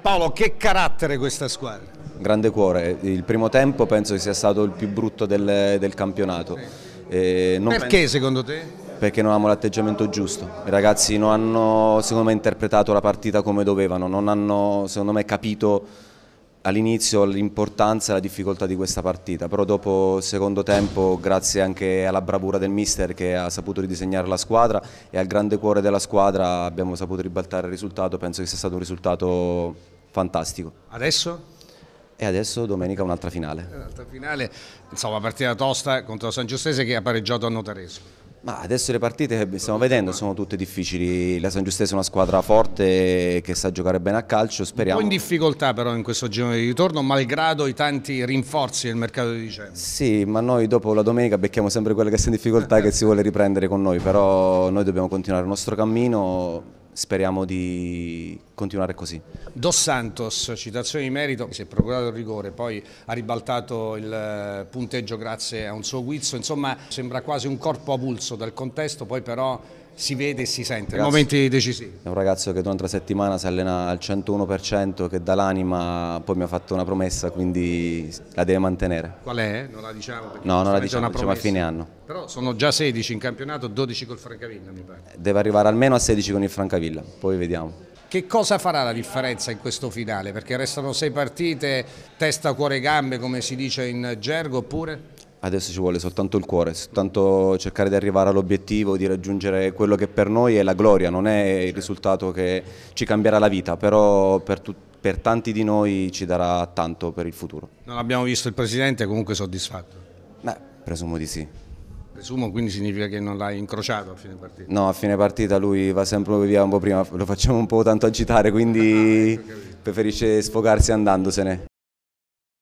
Paolo, che carattere questa squadra? Grande cuore, il primo tempo penso che sia stato il più brutto del, del campionato. Sì. Perché penso... secondo te? perché non avevamo l'atteggiamento giusto. I ragazzi non hanno, secondo me, interpretato la partita come dovevano, non hanno, secondo me, capito all'inizio l'importanza e la difficoltà di questa partita, però dopo il secondo tempo, grazie anche alla bravura del mister che ha saputo ridisegnare la squadra e al grande cuore della squadra abbiamo saputo ribaltare il risultato, penso che sia stato un risultato fantastico. Adesso? E adesso domenica un'altra finale. Un'altra finale, insomma partita tosta contro San Giustese che ha pareggiato a Notaresco. Ma adesso le partite che eh, stiamo vedendo sono tutte difficili, la San Giustese è una squadra forte che sa giocare bene a calcio, speriamo. Un po' in difficoltà però in questo giro di ritorno, malgrado i tanti rinforzi del mercato di dicembre. Sì, ma noi dopo la domenica becchiamo sempre quelle che sono in difficoltà e eh. che si vuole riprendere con noi, però noi dobbiamo continuare il nostro cammino, speriamo di continuare così. Dos Santos, citazione di merito, si è procurato il rigore, poi ha ribaltato il eh, punteggio grazie a un suo guizzo, insomma sembra quasi un corpo avulso dal contesto, poi però si vede e si sente nei momenti decisivi. È un ragazzo che durante la settimana si allena al 101%, che dà l'anima, poi mi ha fatto una promessa, quindi la deve mantenere. Qual è? Non la diciamo? No, non la diciamo, la diciamo a fine anno. Però sono già 16 in campionato, 12 col Francavilla mi pare. Deve arrivare almeno a 16 con il Francavilla, poi vediamo. Che cosa farà la differenza in questo finale? Perché restano sei partite, testa, cuore, gambe come si dice in gergo oppure? Adesso ci vuole soltanto il cuore, soltanto cercare di arrivare all'obiettivo, di raggiungere quello che per noi è la gloria, non è il risultato che ci cambierà la vita, però per, per tanti di noi ci darà tanto per il futuro. Non abbiamo visto il Presidente comunque soddisfatto? Beh, presumo di sì. Presumo quindi significa che non l'hai incrociato a fine partita? No, a fine partita lui va sempre via un po' prima, lo facciamo un po' tanto agitare, quindi ah, preferisce sfogarsi andandosene.